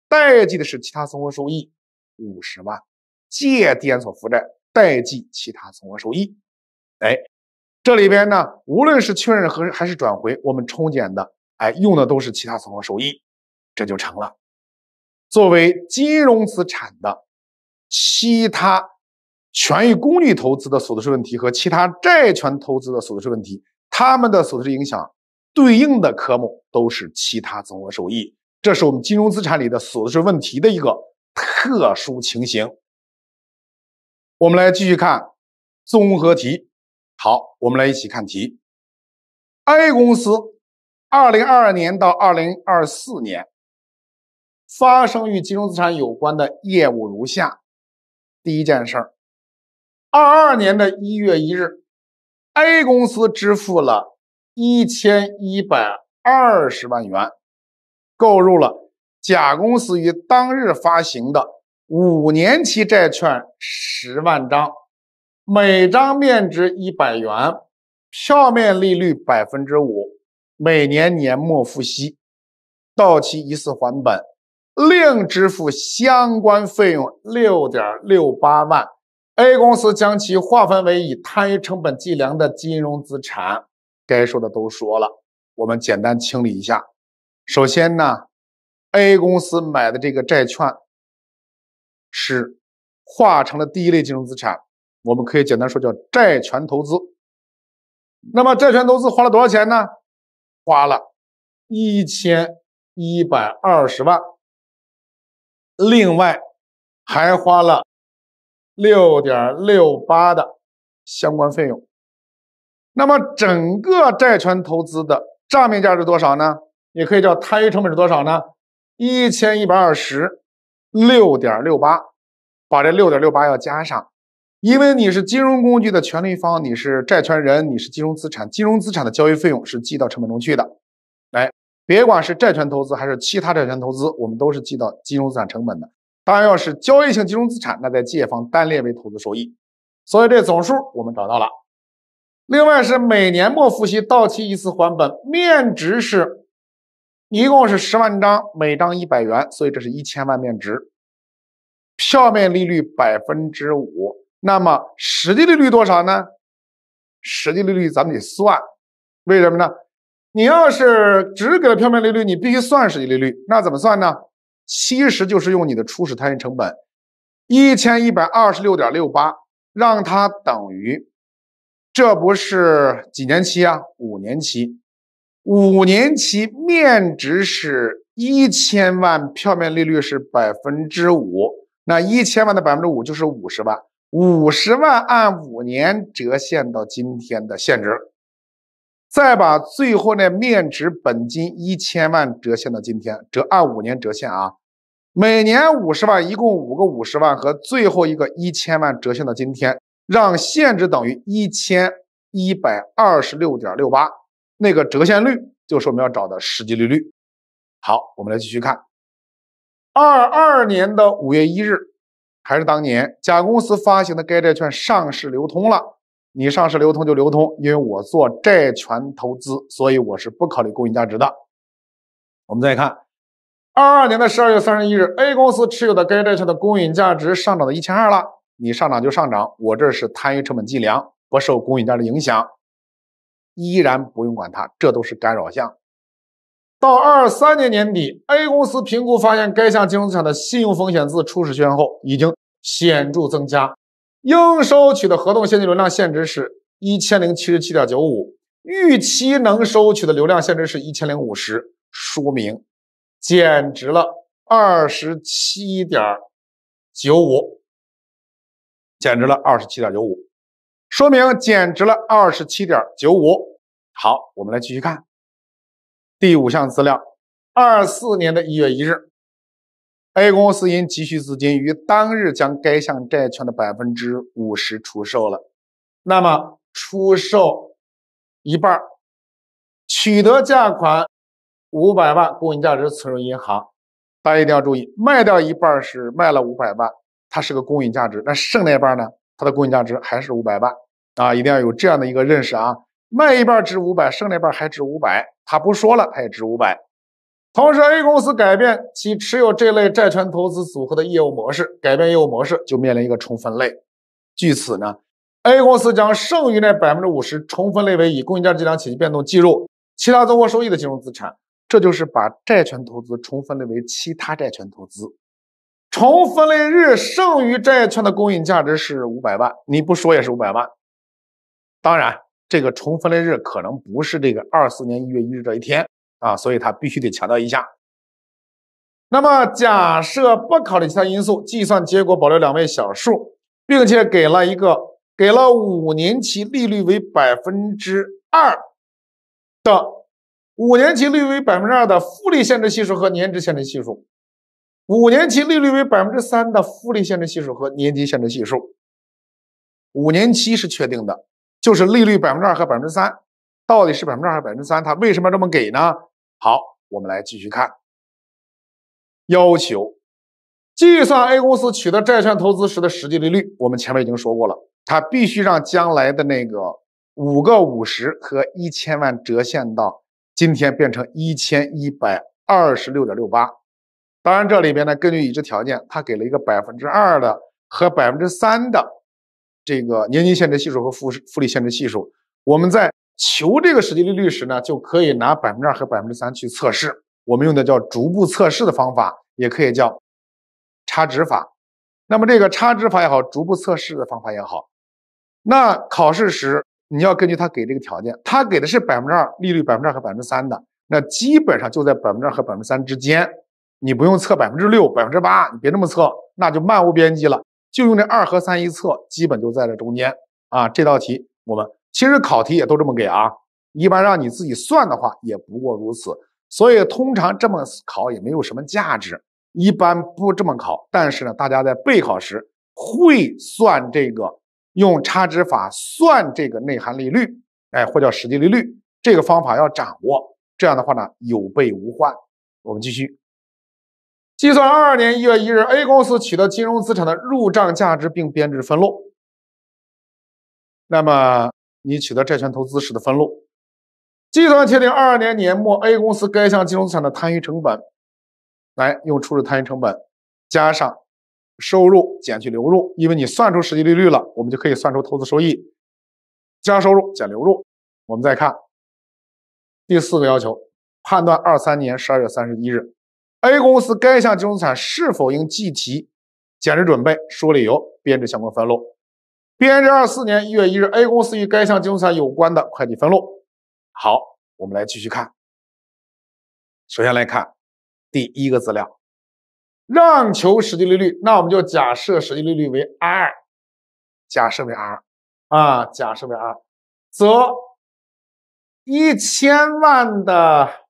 贷记的是其他综合收益五十万，借点所负债，贷记其他综合收益。哎。这里边呢，无论是确认和还是转回，我们冲减的，哎，用的都是其他总额收益，这就成了作为金融资产的其他权益工具投资的所得税问题和其他债权投资的所得税问题，他们的所得税影响对应的科目都是其他总额收益，这是我们金融资产里的所得税问题的一个特殊情形。我们来继续看综合题。好，我们来一起看题。A 公司二零二二年到二零二四年发生与金融资产有关的业务如下：第一件事儿，二二年的一月一日，A 公司支付了一千一百二十万元，购入了甲公司于当日发行的五年期债券十万张。每张面值一百元，票面利率百分之五，每年年末付息，到期一次还本，另支付相关费用六点六八万。A 公司将其划分为以摊余成本计量的金融资产。该说的都说了，我们简单清理一下。首先呢，A 公司买的这个债券是划成了第一类金融资产。我们可以简单说叫债权投资，那么债权投资花了多少钱呢？花了一千一百二十万，另外还花了六点六八的相关费用，那么整个债权投资的账面价值多少呢？也可以叫摊余成本是多少呢？一千一百二十，六点六八，把这六点六八要加上。因为你是金融工具的权利方，你是债权人，你是金融资产，金融资产的交易费用是记到成本中去的。来，别管是债权投资还是其他债权投资，我们都是记到金融资产成本的。当然，要是交易性金融资产，那在借方单列为投资收益。所以这总数我们找到了。另外是每年末付息，到期一次还本，面值是一共是十万张，每张一百元，所以这是一千万面值，票面利率百分之五。那么实际利率多少呢？实际利率咱们得算，为什么呢？你要是只给了票面利率，你必须算实际利率。那怎么算呢？其实就是用你的初始摊余成本，一千一百二十六点六八，让它等于，这不是几年期啊？五年期，五年期面值是一千万，票面利率是百分之五，那一千万的百分之五就是五十万。五十万按五年折现到今天的现值，再把最后那面值本金一千万折现到今天，折按五年折现啊，每年五十万，一共五个五十万和最后一个一千万折现到今天，让现值等于一千一百二十六点六八，那个折现率就是我们要找的实际利率。好，我们来继续看二二年的五月一日。还是当年甲公司发行的该债券上市流通了，你上市流通就流通，因为我做债权投资，所以我是不考虑公允价值的。我们再看，二二年的十二月三十一日，A 公司持有的该债券的公允价值上涨到一千二了，你上涨就上涨，我这是摊余成本计量，不受公允价值影响，依然不用管它，这都是干扰项。到二三年年底，A 公司评估发现，该项金融资产的信用风险自初始确认后已经显著增加，应收取的合同现金流量现值是一千零七十七点九五，预期能收取的流量限值是一千零五十，说明减值了二十七点九五，减值了二十七点九五，说明减值了二十七点九五。好，我们来继续看。第五项资料，二四年的一月一日，A 公司因急需资金，于当日将该项债券的百分之五十出售了。那么，出售一半，取得价款五百万，公允价值存入银行。大家一定要注意，卖掉一半是卖了五百万，它是个公允价值。那剩那半呢？它的公允价值还是五百万啊！一定要有这样的一个认识啊。卖一半值五百，剩那半还值五百，他不说了，他也值五百。同时，A 公司改变其持有这类债权投资组合的业务模式，改变业务模式就面临一个重分类。据此呢，A 公司将剩余那百分之五十重分类为以公允价值计量起计变动计入其他综合收益的金融资产，这就是把债权投资重分类为其他债权投资。重分类日剩余债券的公允价值是五百万，你不说也是五百万，当然。这个重分类日可能不是这个二四年一月一日这一天啊，所以他必须得强调一下。那么假设不考虑其他因素，计算结果保留两位小数，并且给了一个给了五年期利率为百分之二的五年期利率为百分之二的复利限制系数和年值限制系数，五年期利率为百分之三的复利限制系数和年值限制系数，五年期是确定的。就是利率百分之二和百分之三，到底是百分之二还是百分之三？它为什么要这么给呢？好，我们来继续看。要求计算 A 公司取得债券投资时的实际利率。我们前面已经说过了，它必须让将来的那个五个五十和一千万折现到今天变成一千一百二十六点六八。当然，这里边呢，根据已知条件，它给了一个百分之二的和百分之三的。这个年金现值系数和复复利现值系数，我们在求这个实际利率时呢，就可以拿百分之二和百分之三去测试。我们用的叫逐步测试的方法，也可以叫差值法。那么这个差值法也好，逐步测试的方法也好，那考试时你要根据他给这个条件，他给的是百分之二利率，百分之二和百分之三的，那基本上就在百分之二和百分之三之间，你不用测百分之六、百分之八，你别那么测，那就漫无边际了。就用这二和三一测，基本就在这中间啊。这道题我们其实考题也都这么给啊。一般让你自己算的话，也不过如此。所以通常这么考也没有什么价值，一般不这么考。但是呢，大家在备考时会算这个，用差值法算这个内含利率，哎，或叫实际利率，这个方法要掌握。这样的话呢，有备无患。我们继续。计算二二年一月一日，A 公司取得金融资产的入账价值并编制分录。那么，你取得债权投资时的分录。计算确定二二年年末 A 公司该项金融资产的摊余成本，来用初始摊余成本加上收入减去流入，因为你算出实际利率了，我们就可以算出投资收益，加收入减流入。我们再看第四个要求，判断二三年十二月三十一日。A 公司该项金融资产是否应计提减值准备？说理由，编制相关分录，编制二四年一月一日 A 公司与该项金融资产有关的会计分录。好，我们来继续看。首先来看第一个资料，让求实际利率，那我们就假设实际利率为 r，假设为 r 啊，假设为 r，则一千万的。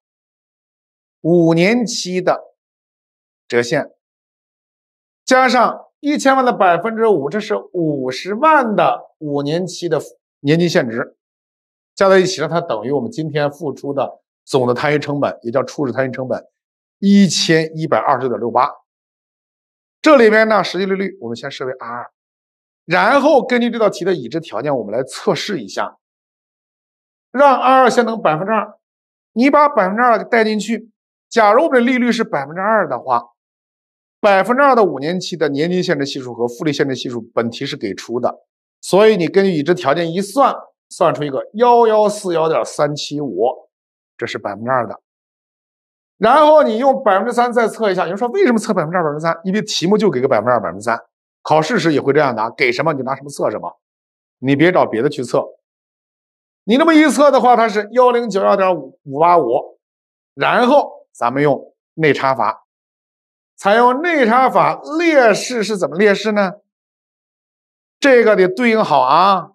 五年期的折现，加上一千万的百分之五，这是五十万的五年期的年金现值，加在一起，让它等于我们今天付出的总的摊余成本，也叫初始摊余成本，一千一百二十点六八。这里边呢，实际利率我们先设为 r，然后根据这道题的已知条件，我们来测试一下，让 r 先等百分之二，你把百分之二带进去。假如我们的利率是百分之二的话，百分之二的五年期的年金限制系数和复利限制系数本题是给出的，所以你根据已知条件一算，算出一个幺幺四幺点三七五，这是百分之二的。然后你用百分之三再测一下。有人说为什么测百分之二、百分之三？因为题目就给个百分之二、百分之三。考试时也会这样答，给什么你拿什么测什么，你别找别的去测。你那么一测的话，它是幺零九幺点五五八五，然后。咱们用内插法，采用内插法劣势是怎么劣势呢？这个得对应好啊。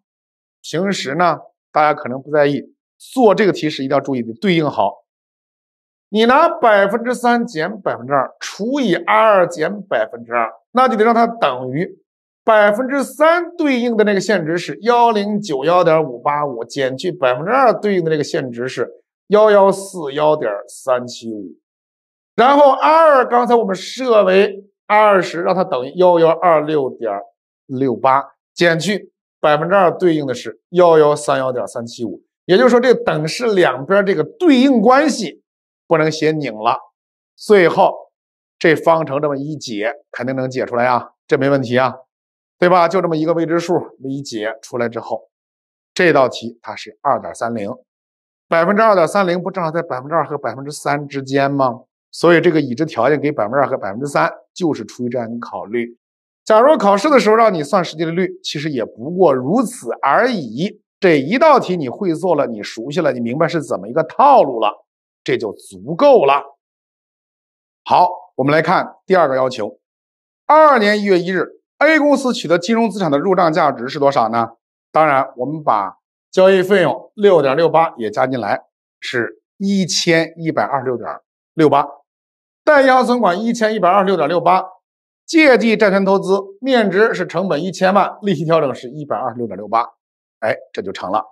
平时呢，大家可能不在意，做这个题时一定要注意得对应好。你拿百分之三减百分之二除以 R 减百分之二，那就得让它等于百分之三对应的那个限值是幺零九幺点五八五减去百分之二对应的这个限值是。幺幺四幺点三七五，然后 R 刚才我们设为二十，让它等于幺幺二六点六八减去百分之二，对应的是幺幺三幺点三七五，也就是说这等式两边这个对应关系不能写拧了。最后这方程这么一解，肯定能解出来啊，这没问题啊，对吧？就这么一个未知数，一解出来之后，这道题它是二点三零。百分之二点三零不正好在百分之二和百分之三之间吗？所以这个已知条件给百分之二和百分之三，就是出于这样一个考虑。假如考试的时候让你算实际利率，其实也不过如此而已。这一道题你会做了，你熟悉了，你明白是怎么一个套路了，这就足够了。好，我们来看第二个要求。二二年一月一日，A 公司取得金融资产的入账价值是多少呢？当然，我们把。交易费用六点六八也加进来，是一千一百二十六点六八，代押存款一千一百二十六点六八，借记债权投资面值是成本一千万，利息调整是一百二十六点六八，哎，这就成了，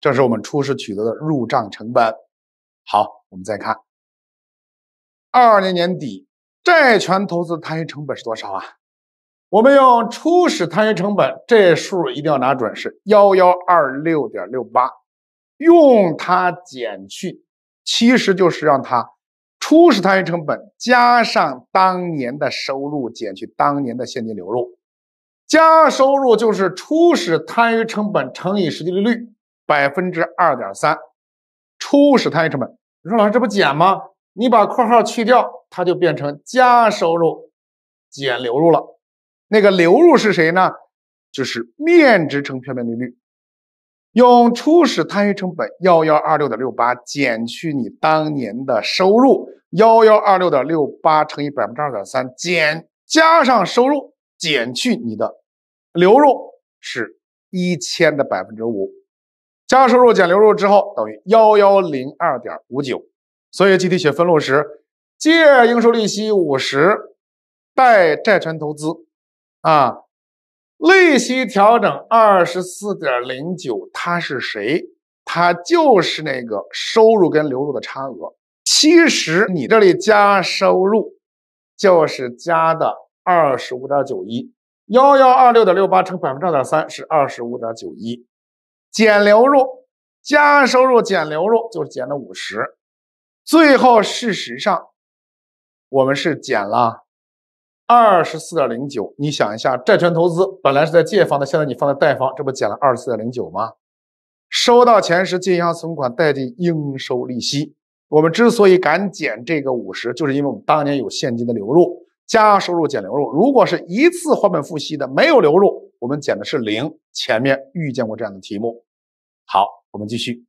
这是我们初始取得的入账成本。好，我们再看二二年年底债权投资摊余成本是多少啊？我们用初始摊余成本，这数一定要拿准，是幺幺二六点六八，用它减去，其实就是让它初始摊余成本加上当年的收入，减去当年的现金流入，加收入就是初始摊余成本乘以实际利率百分之二点三，初始摊余成本，你说老师这不减吗？你把括号去掉，它就变成加收入减流入了。那个流入是谁呢？就是面值乘票面利率，用初始摊余成本幺幺二六点六八减去你当年的收入幺幺二六点六八乘以百分之二点三，减加上收入，减去你的流入是一千的百分之五，加收入减流入之后等于幺幺零二点五九，所以具体写分录时借应收利息五十，贷债权投资。啊，利息调整二十四点零九，它是谁？它就是那个收入跟流入的差额。其实你这里加收入就是加的二十五点九一幺幺二六点六八乘百分之二点三是二十五点九一，减流入，加收入减流入就是减了五十，最后事实上我们是减了。二十四点零九，你想一下，债权投资本来是在借方的，现在你放在贷方，这不减了二十四点零九吗？收到钱时，借银行存款，贷记应收利息。我们之所以敢减这个五十，就是因为我们当年有现金的流入，加收入减流入。如果是一次还本付息的，没有流入，我们减的是零。前面遇见过这样的题目。好，我们继续。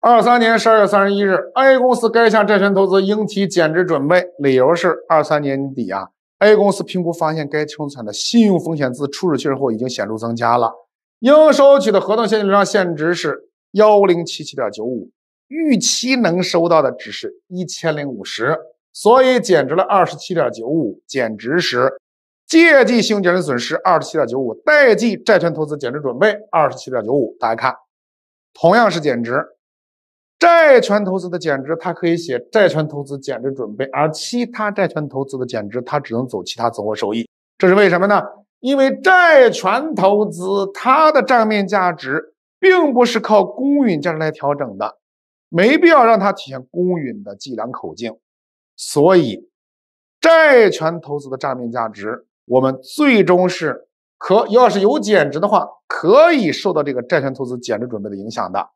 二三年十二月三十一日，A 公司该项债权投资应提减值准备，理由是二三年底啊，A 公司评估发现该清算的信用风险自初始确认后已经显著增加了，应收取的合同现金流量现值是幺零七七点九五，预期能收到的只是一千零五十，所以减值了二十七点九五。减值时，借记信用减值损失二十七点九五，贷记债权投资减值准备二十七点九五。大家看，同样是减值。债权投资的减值，它可以写债权投资减值准备；而其他债权投资的减值，它只能走其他综合收益。这是为什么呢？因为债权投资它的账面价值并不是靠公允价值来调整的，没必要让它体现公允的计量口径。所以，债权投资的账面价值，我们最终是可要是有减值的话，可以受到这个债权投资减值准备的影响的。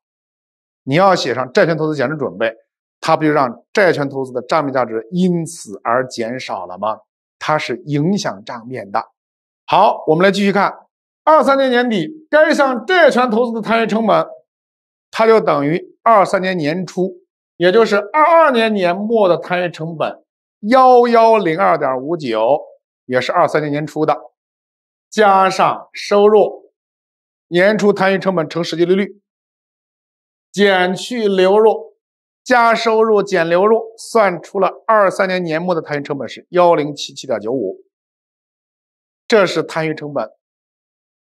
你要写上债权投资减值准备，它不就让债权投资的账面价值因此而减少了吗？它是影响账面的。好，我们来继续看二三年年底该项债权投资的摊余成本，它就等于二三年年初，也就是二二年年末的摊余成本幺幺零二点五九，也是二三年年初的，加上收入，年初摊余成本乘实际利率。减去流入，加收入减流入，算出了二三年年末的摊余成本是幺零七七点九五，这是摊余成本。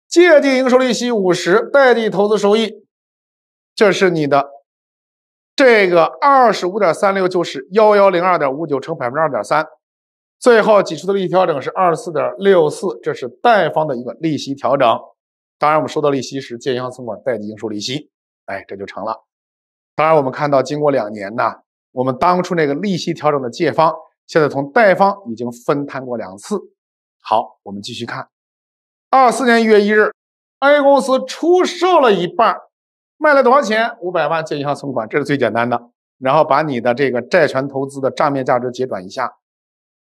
借记应收利息五十，贷记投资收益，这是你的这个二十五点三六就是幺幺零二点五九乘百分之二点三，最后挤出的利息调整是二十四点六四，这是贷方的一个利息调整。当然，我们收到利息时借银行存款，贷记应收利息。哎，这就成了。当然，我们看到，经过两年呢，我们当初那个利息调整的借方，现在从贷方已经分摊过两次。好，我们继续看。二四年一月一日，A 公司出售了一半，卖了多少钱？五百万借银行存款，这是最简单的。然后把你的这个债权投资的账面价值结转一下，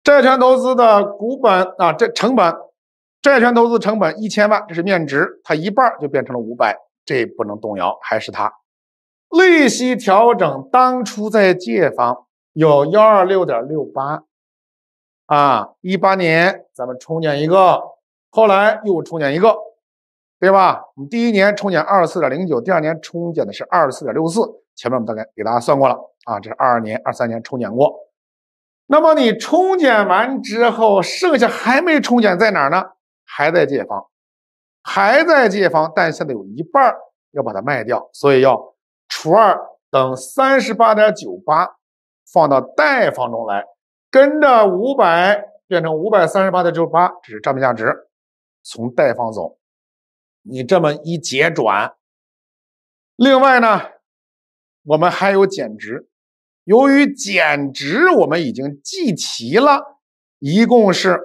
债权投资的股本啊，这成本，债权投资成本一千万，这是面值，它一半就变成了五百。这不能动摇，还是它。利息调整当初在借方有幺二六点六八，啊，一八年咱们冲减一个，后来又冲减一个，对吧？你第一年冲减二4四点零九，第二年冲减的是二4四点六四，前面我们大概给大家算过了啊，这是二二年、二三年冲减过。那么你冲减完之后，剩下还没冲减在哪儿呢？还在借方。还在借方，但现在有一半要把它卖掉，所以要除二等三十八点九八放到贷方中来，跟着五百变成五百三十八点九八，这是账面价值从贷方走。你这么一结转。另外呢，我们还有减值，由于减值我们已经记齐了，一共是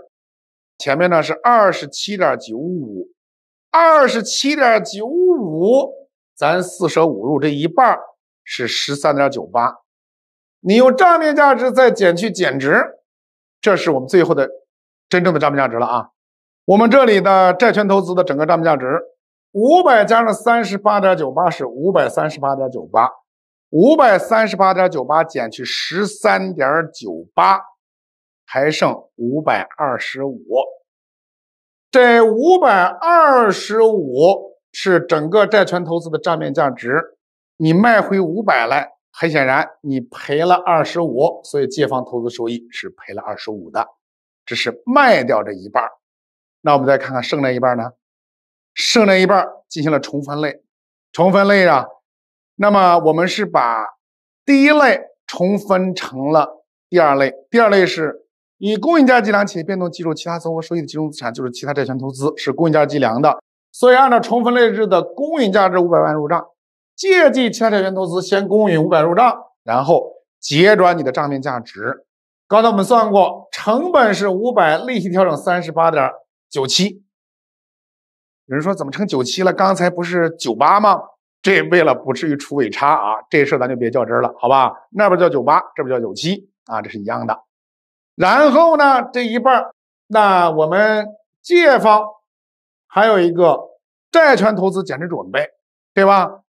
前面呢是二十七点九五。二十七点九五，咱四舍五入，这一半是十三点九八。你用账面价值再减去减值，这是我们最后的真正的账面价值了啊。我们这里的债权投资的整个账面价值，五百加上三十八点九八是五百三十八点九八，五百三十八点九八减去十三点九八，还剩五百二十五。这五百二十五是整个债权投资的账面价值，你卖回五百来，很显然你赔了二十五，所以借方投资收益是赔了二十五的，这是卖掉这一半那我们再看看剩那一半呢？剩那一半进行了重分类，重分类啊，那么我们是把第一类重分成了第二类，第二类是。以公允价计量企业变动计入其他综合收益的金融资产就是其他债权投资，是公允价值计量的。所以按照重分类制的公允价值五百万入账，借记其他债权投资，先公允五百入账，然后结转你的账面价值。刚才我们算过，成本是五百，利息调整三十八点九七。有人说怎么成九七了？刚才不是九八吗？这为了不至于出尾差啊，这事咱就别较真了，好吧？那边叫九八，这边叫九七啊？这是一样的。然后呢，这一半那我们借方还有一个债权投资减值准备，对吧？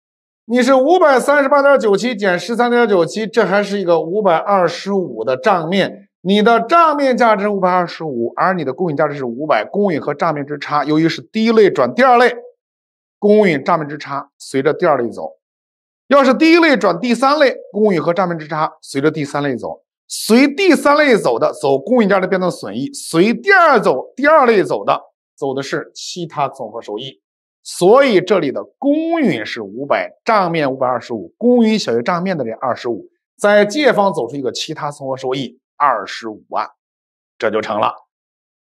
你是五百三十八点九七减十三点九七，这还是一个五百二十五的账面，你的账面价值五百二十五，而你的公允价值是五百，公允和账面之差，由于是第一类转第二类，公允账面之差随着第二类走；要是第一类转第三类，公允和账面之差随着第三类走。随第三类走的，走公允价的变动损益；随第二走，第二类走的，走的是其他综合收益。所以这里的公允是五百，账面五百二十五，公允小于账面的这二十五，在借方走出一个其他综合收益二十五万，这就成了。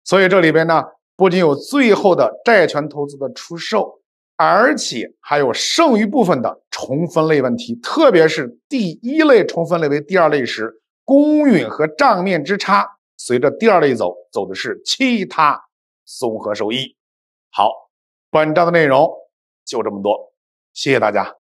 所以这里边呢，不仅有最后的债权投资的出售，而且还有剩余部分的重分类问题，特别是第一类重分类为第二类时。公允和账面之差，随着第二类走，走的是其他综合收益。好，本章的内容就这么多，谢谢大家。